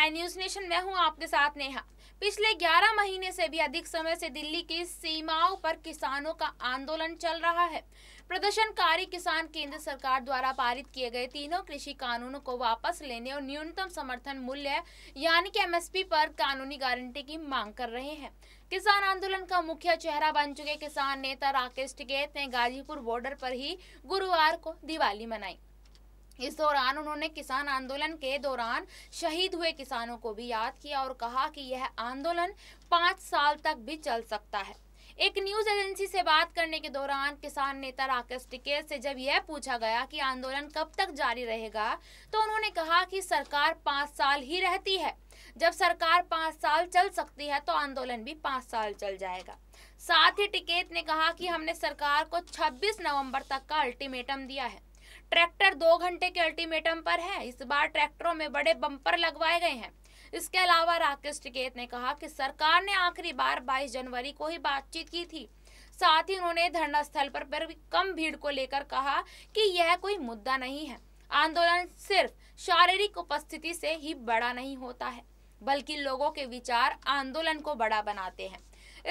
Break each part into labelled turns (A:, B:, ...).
A: nine news nation मैं हूं आपके साथ नेहा पिछले 11 महीने से भी अधिक समय से दिल्ली की सीमाओं पर किसानों का आंदोलन चल रहा है प्रदर्शनकारी किसान केंद्र सरकार द्वारा पारित किए गए तीनों कृषि कानूनों को वापस लेने और न्यूनतम समर्थन मूल्य यानी कि एमएसपी पर कानूनी गारंटी की मांग कर रहे हैं किसान आंदोलन का मुख्य चेहरा बन चुके किसान नेता राकेश टिकेत ने गाजीपुर बॉर्डर पर ही गुरुवार को दिवाली मनाई इस दौरान उन्होंने किसान आंदोलन के दौरान शहीद हुए किसानों को भी याद किया और कहा कि यह आंदोलन पाँच साल तक भी चल सकता है एक न्यूज एजेंसी से बात करने के दौरान किसान नेता राकेश टिकेत से जब यह पूछा गया कि आंदोलन कब तक जारी रहेगा तो उन्होंने कहा कि सरकार पाँच साल ही रहती है जब सरकार पाँच साल चल सकती है तो आंदोलन भी पाँच साल चल जाएगा साथ ही टिकेत ने कहा कि हमने सरकार को 26 नवंबर तक का अल्टीमेटम दिया है ट्रैक्टर दो घंटे के अल्टीमेटम पर है इस बार ट्रैक्टरों में बड़े बम्पर लगवाए गए हैं इसके अलावा राकेश टिकेत ने कहा कि सरकार ने आखिरी बार 22 जनवरी को ही बातचीत की थी साथ ही उन्होंने धरना स्थल पर, भी कम भीड़ को लेकर कहा कि यह कोई मुद्दा नहीं है आंदोलन सिर्फ शारीरिक उपस्थिति से ही बड़ा नहीं होता है बल्कि लोगों के विचार आंदोलन को बड़ा बनाते हैं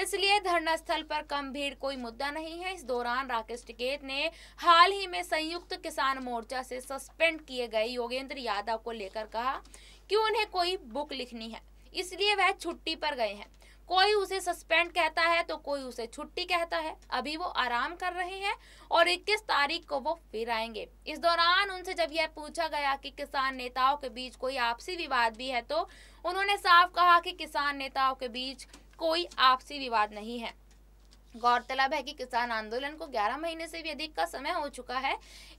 A: इसलिए धरना स्थल पर कम भीड़ कोई मुद्दा नहीं है इस दौरान राकेश टिकेत ने हाल ही में संयुक्त किसान मोर्चा से सस्पेंड किए गए योगेंद्र यादव को लेकर कहा कि उन्हें कोई बुक लिखनी है इसलिए वह छुट्टी पर गए हैं कोई उसे सस्पेंड कहता है तो कोई उसे छुट्टी कहता है अभी वो आराम कर रहे हैं और 21 तारीख को वो फिर आएंगे इस दौरान उनसे जब यह पूछा गया कि किसान नेताओं के बीच कोई आपसी विवाद भी है तो उन्होंने साफ कहा कि किसान नेताओं के बीच कोई आपसी विवाद नहीं है गौरतलब है कि किसान आंदोलन को 11 महीने से भी अधिक का समय हो चुका है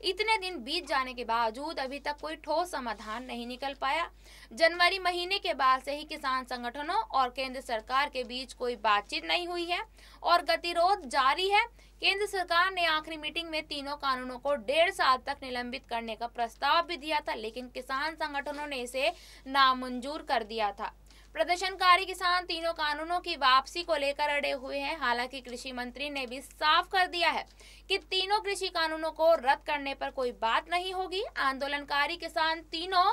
A: इतने दिन बीत जाने के बावजूद अभी तक कोई ठोस समाधान नहीं निकल पाया जनवरी महीने के बाद से ही किसान संगठनों और केंद्र सरकार के बीच कोई बातचीत नहीं हुई है और गतिरोध जारी है केंद्र सरकार ने आखिरी मीटिंग में तीनों कानूनों को डेढ़ साल तक निलंबित करने का प्रस्ताव भी दिया था लेकिन किसान संगठनों ने इसे नामंजूर कर दिया था प्रदर्शनकारी किसान तीनों कानूनों की वापसी को लेकर अड़े हुए हैं हालांकि कृषि मंत्री ने भी साफ कर दिया है कि तीनों कृषि कानूनों को रद्द करने पर कोई बात नहीं होगी आंदोलनकारी किसान तीनों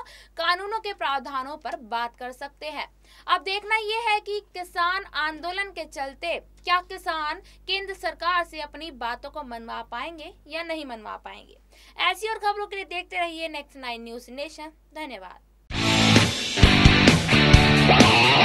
A: कानूनों के प्रावधानों पर बात कर सकते हैं अब देखना यह है कि किसान आंदोलन के चलते क्या किसान केंद्र सरकार से अपनी बातों को मनवा पाएंगे या नहीं मनवा पाएंगे ऐसी और खबरों के लिए देखते रहिए नेक्स्ट नाइन न्यूज नेशन धन्यवाद Música